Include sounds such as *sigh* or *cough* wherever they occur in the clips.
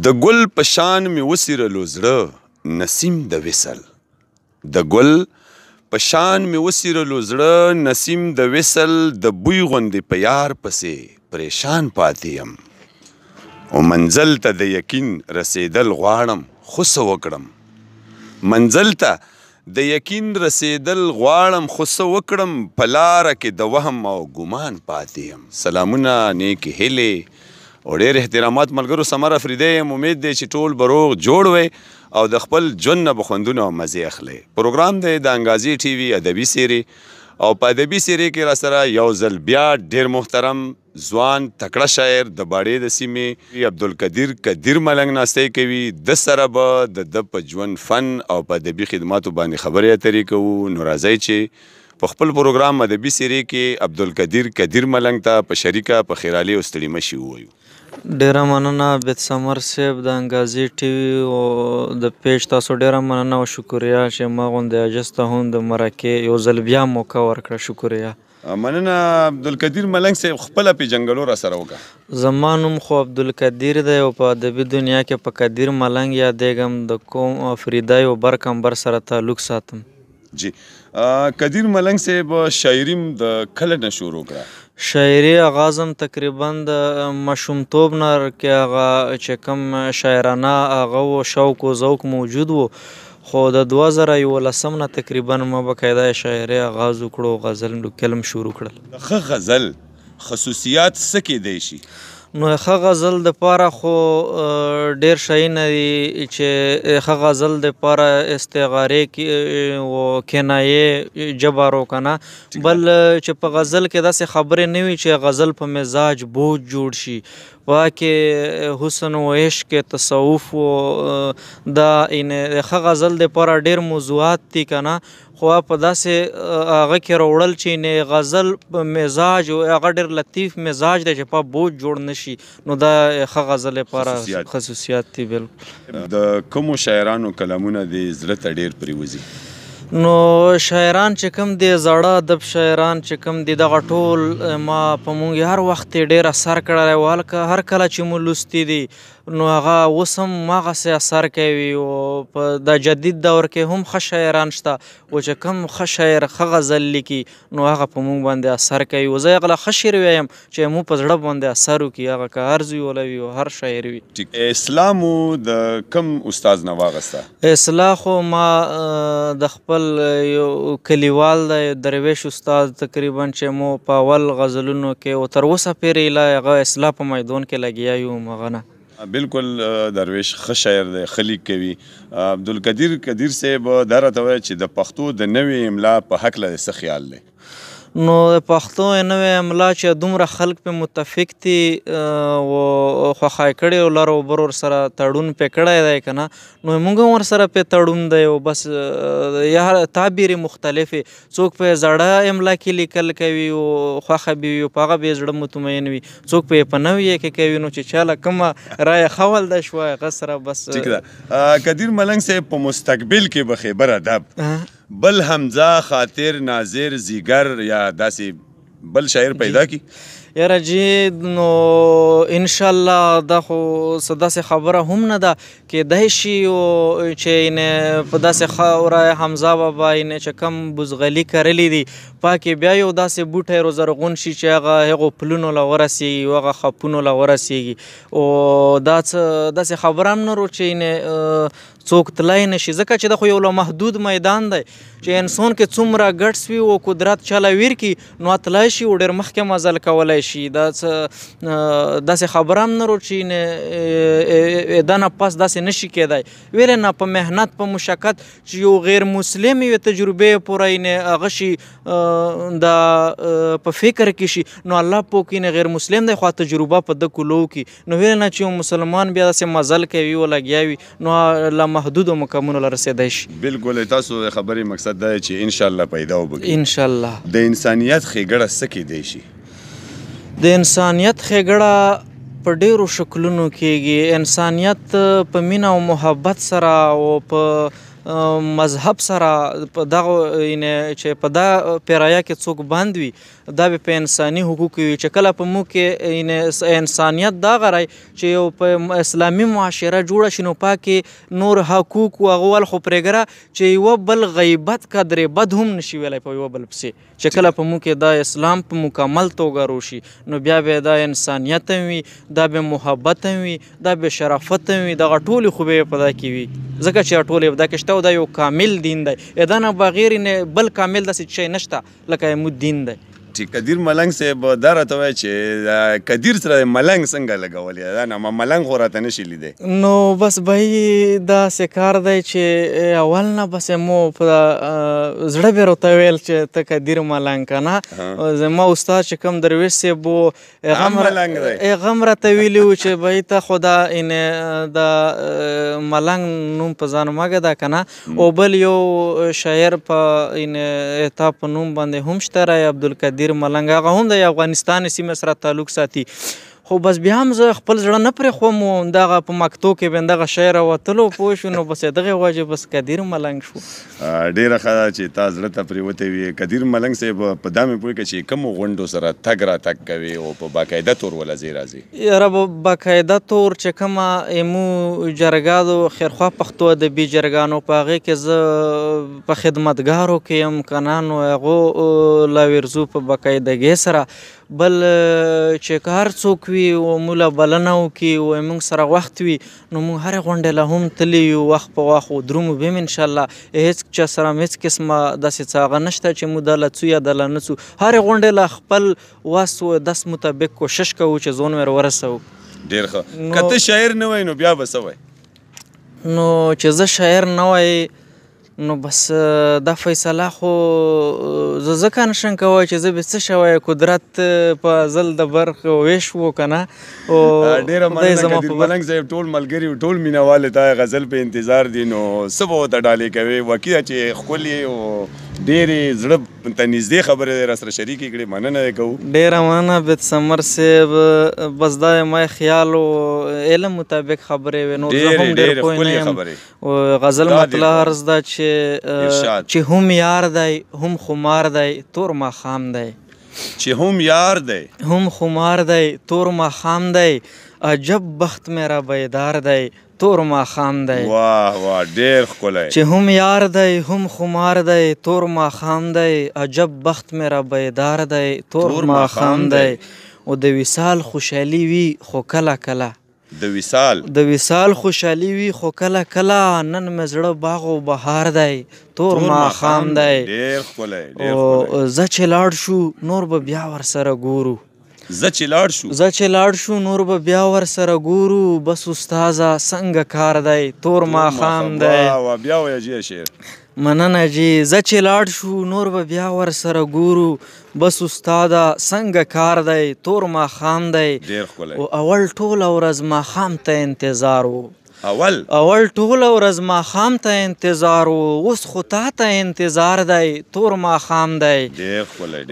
د ګل په شان مې وسیرلو زړه نسیم د وسل د ګل په شان مې وسیرلو زړه نسیم د وسل د بوی غوندې په یار پسې پریشان پاتې یم او منزل ته د یقین رسیدل غواړم خو څه وکړم منزل ته د یقین رسیدل غواړم خو څه وکړم په لاره کې د وهم او ګمان پاتې یم سلامونه نیک هیلې او ډېر احترامات ملګرو سمر افریدی یم امید دی چې ټول بروغ جوړ وي او د خپل جن نه بخوندونه او مزې اخلي پروګرام دی د انګازي ټي وي ادبي سیری او په ادبي سیری کې را سره یو ځل بیا ډېر محترم ځوان تکړه شاعر د باړې د سیمې عبدالقدیر قدیر ملنګ ناستی کوي د سره به د د په ژوند فن او په ادبي خدماتو باندې خبرې اترې کوو نو راځئ چې په خپل پروګرام مدبي سری کې عبدالقدیر قدیر ملنګ ته په شریکه په خیرالي او ستړي مشي وویو ډیره مننه بیت سمر صاحب د انګازي ټي وي او د پیج تاسو ډیره مننه او شکریا چې ما غوندې اجسته هم د مرکه یو ځل بیا موقع ورکړه شکریا مننه عبدالقدیر ملنګ صاحب خپل په جنگلو را سره وکړه زمانم خو عبدالقدیر دی او په ادبي دنیا کې په قدیر ملنګ یادېږم د کوم فریدا یو برکمبر سره تعلق ساتم جی قدیر ملنګ صاحب شاعري د کله نه شروع کړه شاعري اغازم تقریبا د مشومتوب نه کې هغه چې کوم شاعرانه هغه او شوق او ذوق موجود وو خو د 2011 نه تقریبا ما بقاعده شاعري اغاز وکړو غزل نو کلم شروع کړل خ غزل خصوصیات څه کې دی شي نو ښه غزل د پاره خو ډیر شاینه دي چې ښه غزل د پاره استغاره کې او کنایه جبارو کنه بل چې په غزل کې داسې خبرې نه وي چې غزل په مزاج بوج جوړ شي واکه حسن او عشق تصوف او دا ان ښه غزل د پاره ډیر موضوعات دي کنه خو په داسې هغه کې وروړل چې نه غزل مزاج او هغه ډیر لطیف مزاج دی چې په بوج جوړ نشي شي نو دا ښه غزل لپاره خصوصیات دي بالکل د کوم شاعرانو کلامونه د زړه ته ډیر پریوزي نو شاعران چې کوم دي زړه ادب شاعران چې کوم دي دغه ټول ما په مونږ هر وخت ډیر اثر کړی و هلکه هر کله چې مو لوستي دي نو هغه اوس هم هغسې اثر کوي او په د جدید دور کې هم ښه شاعران شته و چې کوم ښه شاعر ښه غزل لیکي نو هغه په مونږ باندې اثر کوي و زه یې غله ښه شعر ویم چې مو په زړه باندې اثر وکړي هغه که هر زوی وله وي او هر شاعر وي اسلام د کم استاد نه واغسته اصلاح خو ما د خپل خپل یو کلیوال دی درویش استاد تقریبا چې مو په اول غزلونو کې او تر اوسه پورې لا هغه اصلاح په میدان کې لګیا یو مغه نه بالکل درویش ښه شاعر دی خلیق کوي عبدالقدیر قدیر صاحب دا راته وایي چې د پښتو د نوې املا په هکله څه خیال دی نو د پښتو نوې املا چې دومره خلک په متفق دي او خوخای کړي او لارو برور سره تړون په کړه دی کنه نو موږ ور سره په تړون دی او بس یا تعبیر مختلفه څوک په زړه املا کې لیکل کوي او خوخه بي او پاغه به زړه مطمئن وي څوک په پنوي کې کوي نو چې چاله کومه رای خول د شوي غسر بس ټیک ده قدیر ملنګ سه په مستقبل کې به خبر ادب بل حمزه خاطر ناظر زیګر یا داسې بل شاعر پیدا کی یاره جی نو ان شاء الله دا خو داسې خبره هم نه ده کې د شي او چې نه په داسې خوره حمزه بابا یې چې کم بوزغلی کړلې دي پاکه بیا یو داسې بوټي روزرغون شي چې هغه هغه پلونو لورسي هغه خپونو لورسي او دا داسې خبره هم نه رو چې نه څوک تلای نشي ځکه چې د خو یو محدود میدان دی چې انسان کې څومره ګټس وي او قدرت چاله ویر کی نو تلای شي او ډېر مخکې مزل کولای شي دا داسې خبرام نه روچی دا نه پس داسې نشي کېدای ویل نه په مهنت په مشقت چې یو غیر مسلم یو تجربه پورې نه غشي دا په فکر کې شي نو الله پوکې نه غیر مسلم دی خو تجربه په د کولو کې نو ویل نه چې مسلمان بیا داسې مزل کوي او لګیاوي نو محدود مقامونو لر رسیدای شي بالکل تاسو خبرې مقصد دا چې ان شاء الله پیدا وبږي ان شاء الله د انسانيت خېګړه سکه دی شي د انسانيت خېګړه په ډیرو شکلونو کېږي انسانيت په مینا او محبت سره او په مذهب سره په دغه یعنی چې په دا پیرایا کې څوک باندې وي دا به په انساني حقوقو وي چې کله په مو کې یعنی انسانیت دا غړای چې یو په اسلامي معاشره جوړه شنو پاکه نور حقوق او غوړ خو پرګره چې یو بل غیبت قدر بد هم نشي ویلای په یو بل پسې چې کله په مو کې دا اسلام په مکمل توګه روشي نو بیا به دا انسانیت وي دا به محبت وي دا به شرافت وي دغه ټول خو به په دا کې وي ځکه چې ټول په دا کې او دا یو کامل دین دی دا نه بغیر نه بل کامل داسې شی نشته لکه مو دین دی چې قدیر ملنګ صاحب دا راته وایي چې قدیر سره ملنګ څنګه لګولې دا نه ما ملنګ خو راته نشي لیدی نو بس بای دا کار دی چې اول نه بس مو په زړه به راته ویل چې ته قدیر ملنګ کنه زما استاد چې کوم درویش صاحب غم ملنګ دی غم راته ویلو چې بای ته خدا ان دا ملنګ نوم په ځان مګه دا کنه او بل یو شاعر په ان ته په نوم باندې هم شته راي عبدالقدیر قادر ملنګ هغه هم د افغانستان سیمه سره تعلق ساتي خو بس بیا هم زه خپل زړه نه پرې خوم او دغه په مکتو کې به دغه شعر وتلو پوه شو نو بس دغه واجه بس قدیر ملنګ شو ډیره ښه ده چې تا زړه ته پرې وته وي قدیر ملنګ صاحب په دامې پوه کې چې کوم غونډو سره تګ را تک کوي او په باقاعده تور ولا زی راځي یاره په باقاعده تور چې کومه ایمو جرګادو خیرخوا پښتو د بي جرګانو په هغه کې زه په خدمتګارو کې هم کنانو هغه لاویرزو په باقاعدګۍ سره بل چې کار څوک وي او مولا بلنه وکي او موږ سره وخت وي نو موږ هر غونډه له هم تلی یو وخت په واخو درومو بیم ان شاء الله هیڅ چا سره هیڅ قسمه داسې څاغه نشته چې موږ د لڅو یا د لنڅو هر غونډه له خپل واسو داس مطابق کوشش کوو چې زون ور ورسو ډیر ښه کته شاعر نه وای نو بیا بسوي نو چې زه شاعر نه وای نو بس دا فیصله خو زه ځکه نشم کوی چې زه به څه شوی قدرت په زل د برق ویش و که نه او *laughs* ډېره مننه ملنګ صاحب ټول ملګري ټول مینهوال تا غزل په انتظار دي نو څه به ورته ډالې کوې وکیله چې ښکلې او ډېرې زړه ته نږدې خبرې را سره شریکې کړې مننه یې کوو ډېره مننه بد سمر صاحب بس دا ما خیال او علم مطابق خبرې وې نو زه هم ډېر پوه نه یم غزل مطلع عرض ده چې چې هم یار دی هم خمار دی تور ما خام دی چې هم یار دی هم خمار دی تور ما خام دی عجب بخت میرا بیدار دی تور ما خام دی واه واه ډیر ښکلی چې هم یار دی هم خمار دی تور ما خام دی عجب بخت میرا بیدار دی تور ما خام دی او د وصال خوشحالي وي خو کله کله د وصال د وصال خوشحالي وي خو کله کله نن مې زړه باغ او بهار دی تور ماښام دی ډېر ښکلی او زه چې لاړ شو نور به بیا ورسره ګورو زه چې لاړ شو زه چې لاړ شو نور به بیا ورسره ګورو بس استاذه څنګه کار دی تور ماښام دی بیا وایه شعر مننه جی زه چې لاړ شو نور به بیا ور سره ګورو بس استاده څنګه کار دی تور ما خام دی او اول ټول ورځ ما خام ته انتظار وو اول اول ټول ورځ ما خام ته انتظار وو اوس خو تا ته انتظار دی تور ما خام دی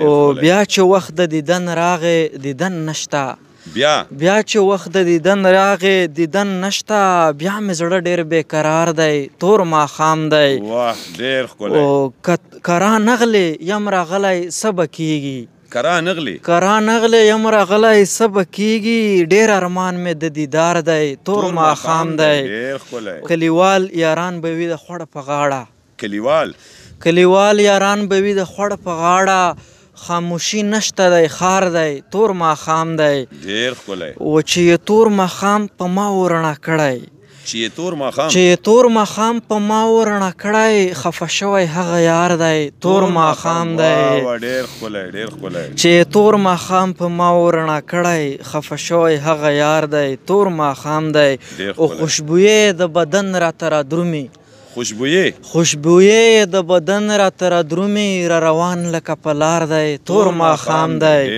او بیا چې وخت د دیدن راغې دیدن نشته بیا بیا چې وخت د دیدن راغې دیدن نشتا بیا مې زړه ډېر بیقرار دی تور ما خام دی واه ډېر ښکلی او کرا نغلی یم راغلی څه به کیږي کرا نغلی کرا نغلی یم راغلی سب کیږي ډیر ارمان مې د دیدار دی تور ما خام دی کلیوال یاران به وی د خړ په غاړه کلیوال کلیوال یاران به وی د خړ په غاړه خاموشي نشته دی خار دی تور ماخام دی ډیر ښکلی و چې تور ماخام په ما ورڼا کړی چې تور ماخام چې تور ماخام په ما ورڼا کړی خفه شوی هغه یار دی تور ماخام دی ډیر ښکلی ډیر ښکلی چې تور ماخام په ما ورڼا کړی خفه شوی هغه یار دی تور ماخام دی او خوشبوې د بدن را تر درومي خوشبويي خوشبويي د بدن را تر درومي را روان لکه په لار دی تور ما خام دی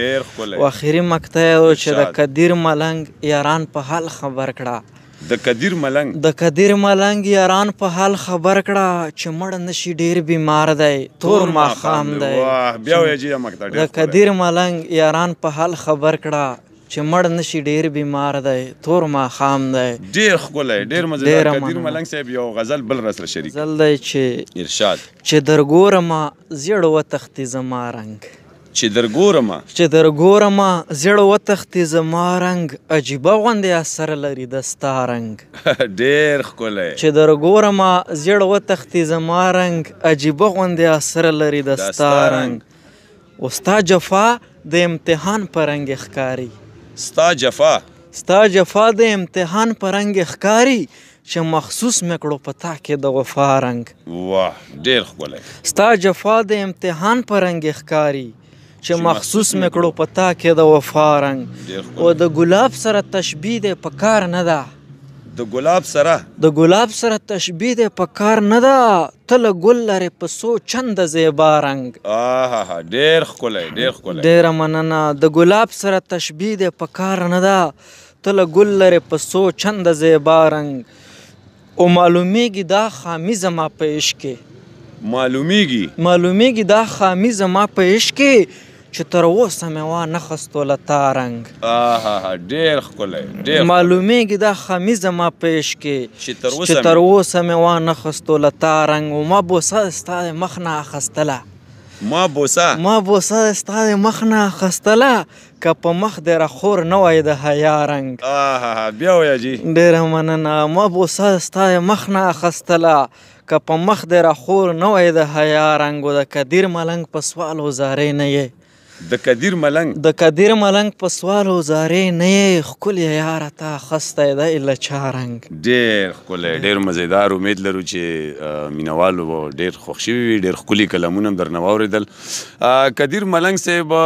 او اخیری مقطع چې د قدیر ملنګ یاران په حال خبر کړه د قدیر ملنګ د قدیر ملنګ یاران په حال خبر کړه چې مړ نشي ډیر بیمار دی تور ما خام دی واه بیا یې مقطع د قدیر ملنګ یاران په حال خبر کړه چې مړ نشي ډیر بیمار دی تور ما خام دی ډیر خولای ډیر مزدار قدیر ملنګ صاحب یو غزل بل رسره شریک غزل دی چې ارشاد چې درګورم زیړ و تختی زما رنگ چې درګورم چې درګورم زیړ و تختی زما رنگ عجيبه غوندي اثر لري د ستارنګ *laughs* ډیر خولای چې درګورم زیړ و تختی زما رنگ عجيبه غوندي اثر لري د ستارنګ وستا جفا د امتحان پرنګ ښکاری ستا جفا ستا جفا د امتحان پر رنگ ښکاری چې مخصوص مکړو پتا کې د وفا رنگ واه ډیر خوله ستا جفا د امتحان پر رنگ ښکاری چې مخصوص مکړو پتا کې د وفا رنگ او د ګلاب سره تشبیه د پکار نه ده د ګلاب سره د ګلاب سره تشبیه ده په کار نه ده تل ګل لري په سو چند زیبا رنگ آها ها ډیر خولای ډیر خولای ډیر مننه د ګلاب سره تشبیه ده په کار نه ده تل ګل لري په سو چند زیبا رنگ او معلومیږي دا خامی زما په عشق کې معلومیږي معلومیږي دا خامی زما په عشق کې چې تر اوسه مې وا نه خستو لتا رنگ آها ها ډیر خلای ډیر معلومیږي دا خمیزه ما پېښ کې چې تر اوسه مې وا نه خستو لتا رنگ او ما بوسه ستاره مخ نه خستله ما بوسه ما بوسه ستاره مخ نه خستله که په مخ دې راخور نه وای د حیا رنگ آها بیا وایي ډیر مننه ما بوسه ستاره مخ نه خستله که په مخ دې راخور نه وای د حیا رنگ او د قدیر ملنګ په سوال وزارې نه یې د قدیر ملنګ د قدیر ملنګ په سوالو زارې نه یې ښکلې یاره تا خسته ده الا چا رنګ ډېر ښکلی ډېر مزیدار امید لرو چې مینوالو به ډېر خوښ شوي وي ډېر ښکلي کلمونه هم درنه واورېدل قدیر ملنګ صاحب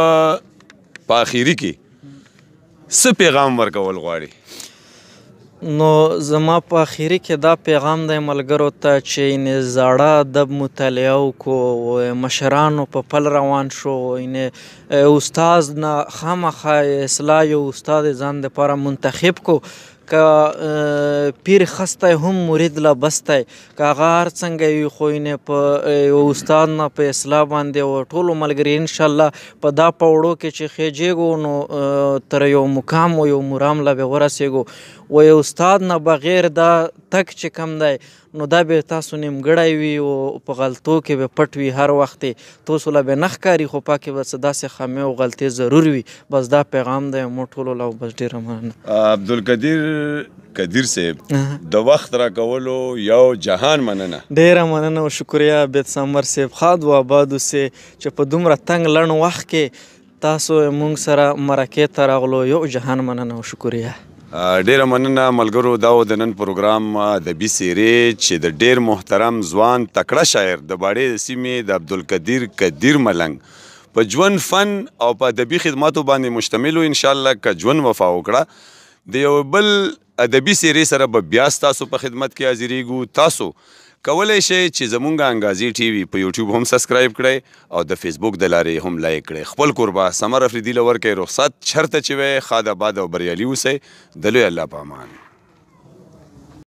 په اخیري کې څه پیغام ورکول غواړي نو زما په اخیری کې دا پیغام دی ملګرو ته چې ان زړه د مطالعه کو مشرانو په پل روان شو ان استاد نه خامخا اصلاح یو استاد ځان د لپاره منتخب کو که پیر خسته هم مرید لا بسته که غار څنګه یو خوینه په استاد نه په اسلام باندې او ټول ملګری ان شاء الله په دا پوړو کې چې خېجېګو نو تر یو مقام او یو مرام لا به ورسېګو و یو استاد نه بغیر دا تک چې کم دی نو دا به تاسو نیمګړی وي او په غلطو کې به پټ وي هر وخت تاسو لا به نه ښکاري خو پاکې بس داسې خامې او غلطۍ ضرور وي بس دا پیغام دی موږ ټولو لا بس ډېره مننه عبدالقدیر قدیر صاحب د وخت را کولو یو جهان مننه ډېره مننه او شکریا بیت سمر صاحب خاد و آباد سه چې په دومره تنگ لړن وخت کې تاسو مونږ سره مرکه ته راغلو یو جهان مننه او شکریا ډیره مننه ملګرو دا د نن پروګرام د بي سيري چې د ډیر محترم ځوان تکړه شاعر د باړې سیمې د عبدالقدیر قدیر ملنګ په ژوند فن او په ادبي خدماتو باندې مشتمل ان شاء الله ک ژوند وفا وکړه د یو بل ادبي سيري سره به بیا تاسو په خدمت کې حاضرېږو تاسو کولای شئ چې زمونږ انګازی ټي وي په یوټیوب هم سبسکرایب کړئ او د فیسبوک د لارې هم لایک کړئ خپل کوربه سمر افریدی لور کې رخصت چرته چوي خاده باد او بریالي اوسئ د لوی الله په امان